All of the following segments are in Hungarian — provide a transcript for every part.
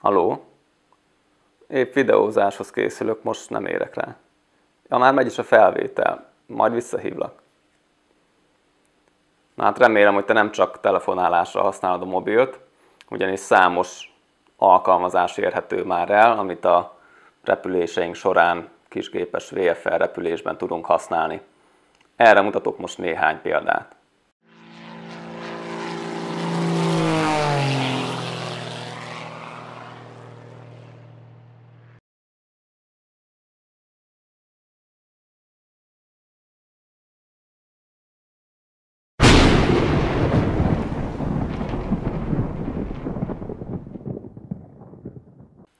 Aló? Épp videózáshoz készülök, most nem érek rá. Ja, már megy is a felvétel, majd visszahívlak. Na hát remélem, hogy te nem csak telefonálásra használod a mobilt, ugyanis számos alkalmazás érhető már el, amit a repüléseink során kisgépes VFR repülésben tudunk használni. Erre mutatok most néhány példát.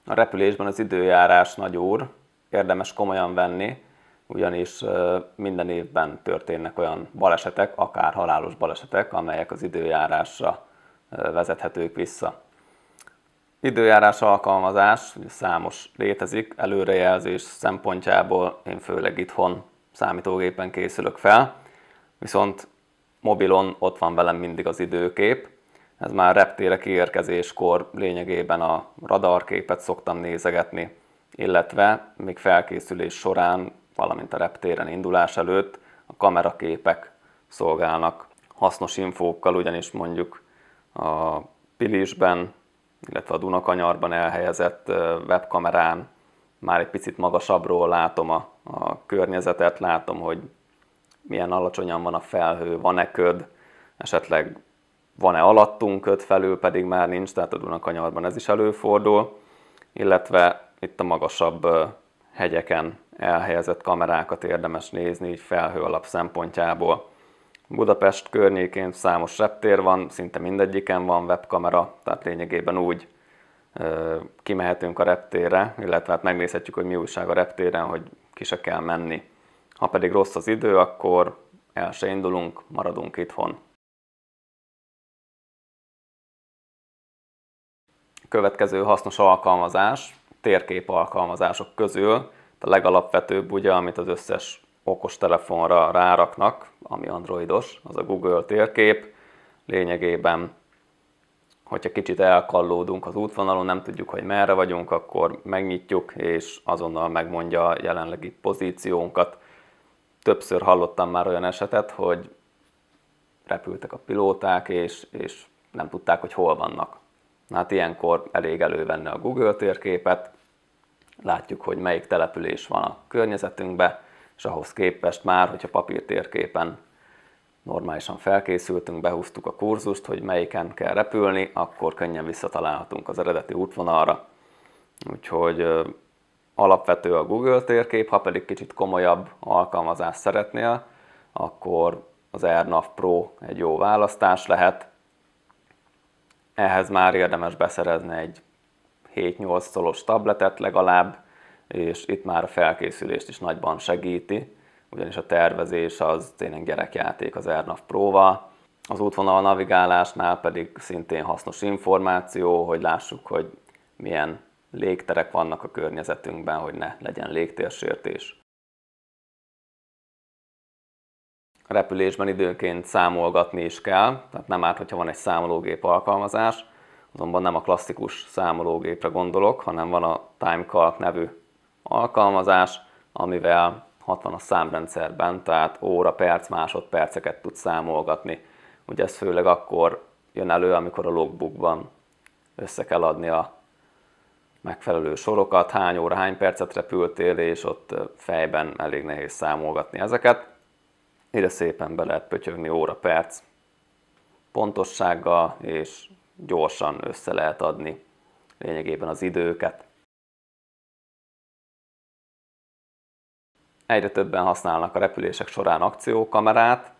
A repülésben az időjárás nagy úr, érdemes komolyan venni, ugyanis minden évben történnek olyan balesetek, akár halálos balesetek, amelyek az időjárásra vezethetők vissza. Időjárás alkalmazás számos létezik, előrejelzés szempontjából én főleg itthon számítógépen készülök fel, viszont mobilon ott van velem mindig az időkép, ez már reptére kiérkezéskor lényegében a radarképet szoktam nézegetni, illetve még felkészülés során, valamint a reptéren indulás előtt a kameraképek szolgálnak hasznos infókkal, ugyanis mondjuk a Pilisben, illetve a Dunakanyarban elhelyezett webkamerán már egy picit magasabbról látom a, a környezetet, látom, hogy milyen alacsonyan van a felhő, van-e köd, esetleg van-e alattunk öt felül, pedig már nincs, tehát a Dunakanyarban ez is előfordul, illetve itt a magasabb hegyeken elhelyezett kamerákat érdemes nézni, így felhő alap szempontjából. Budapest környékén számos reptér van, szinte mindegyiken van webkamera, tehát lényegében úgy ö, kimehetünk a reptérre, illetve hát megnézhetjük, hogy mi újság a reptéren, hogy ki se kell menni. Ha pedig rossz az idő, akkor el se indulunk, maradunk itthon. következő hasznos alkalmazás térkép alkalmazások közül a legalapvetőbb, ugye, amit az összes okostelefonra ráraknak, ami androidos, az a Google térkép. Lényegében, hogyha kicsit elkallódunk az útvonalon, nem tudjuk, hogy merre vagyunk, akkor megnyitjuk, és azonnal megmondja a jelenlegi pozíciónkat. Többször hallottam már olyan esetet, hogy repültek a pilóták, és, és nem tudták, hogy hol vannak Hát ilyenkor elég elővenne a Google térképet, látjuk, hogy melyik település van a környezetünkben, és ahhoz képest már, hogyha papírtérképen normálisan felkészültünk, behúztuk a kurzust, hogy melyiken kell repülni, akkor könnyen visszatalálhatunk az eredeti útvonalra. Úgyhogy alapvető a Google térkép, ha pedig kicsit komolyabb alkalmazást szeretnél, akkor az AirNav Pro egy jó választás lehet, ehhez már érdemes beszerezni egy 7-8 szolos tabletet legalább, és itt már a felkészülést is nagyban segíti, ugyanis a tervezés az tényleg gyerekjáték az Airnav Pro-val. Az útvonal navigálásnál pedig szintén hasznos információ, hogy lássuk, hogy milyen légterek vannak a környezetünkben, hogy ne legyen légtérsértés. A repülésben időnként számolgatni is kell, tehát nem árt, hogyha van egy számológép alkalmazás, azonban nem a klasszikus számológépre gondolok, hanem van a TimeCalc nevű alkalmazás, amivel 60 a számrendszerben, tehát óra, perc, másodperceket tud számolgatni. Ugye ez főleg akkor jön elő, amikor a logbookban össze kell adni a megfelelő sorokat, hány óra, hány percet repültél, és ott fejben elég nehéz számolgatni ezeket ide szépen be lehet pötyögni óra, perc. Pontossággal és gyorsan össze lehet adni lényegében az időket. Egyre többen használnak a repülések során akciókamerát,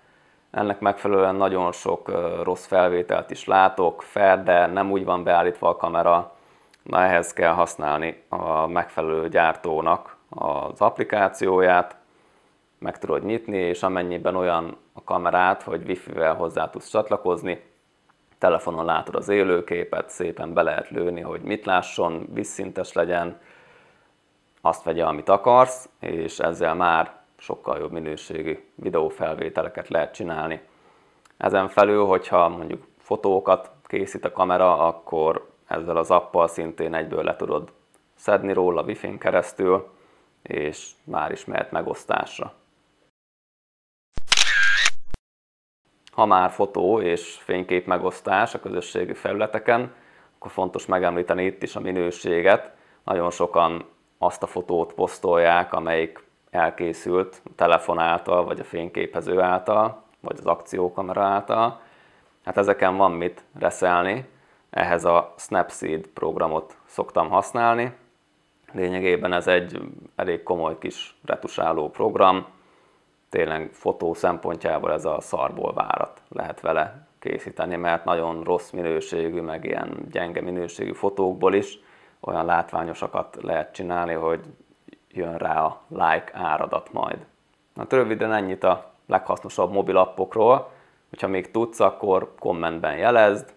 ennek megfelelően nagyon sok rossz felvételt is látok, fel, de nem úgy van beállítva a kamera, na ehhez kell használni a megfelelő gyártónak az applikációját, meg tudod nyitni, és amennyiben olyan a kamerát, hogy wifi-vel hozzá tudsz csatlakozni, telefonon látod az élőképet, szépen be lehet lőni, hogy mit lásson, visszintes legyen, azt vegye, amit akarsz, és ezzel már sokkal jobb minőségű videófelvételeket lehet csinálni. Ezen felül, hogyha mondjuk fotókat készít a kamera, akkor ezzel az appal szintén egyből le tudod szedni róla wifi-n keresztül, és már is mehet megosztásra. Ha már fotó és fénykép megosztás a közösségi felületeken, akkor fontos megemlíteni itt is a minőséget. Nagyon sokan azt a fotót posztolják, amelyik elkészült a telefon által, vagy a fényképező által, vagy az akciókamera által. Hát ezeken van mit reszelni. Ehhez a Snapseed programot szoktam használni. Lényegében ez egy elég komoly kis retusáló program, tényleg fotó szempontjából ez a szarból várat lehet vele készíteni, mert nagyon rossz minőségű, meg ilyen gyenge minőségű fotókból is olyan látványosakat lehet csinálni, hogy jön rá a like áradat majd. Na röviden ennyit a leghasznosabb mobil appokról, hogyha még tudsz, akkor kommentben jelezd,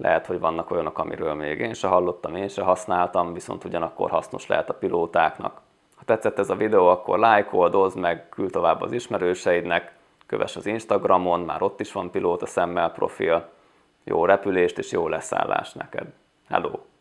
lehet, hogy vannak olyanok, amiről még én se hallottam, én se használtam, viszont ugyanakkor hasznos lehet a pilótáknak tetszett ez a videó, akkor lájkold, oszd meg, küld tovább az ismerőseidnek, kövess az Instagramon, már ott is van pilóta szemmel profil. Jó repülést és jó leszállást neked. Hello!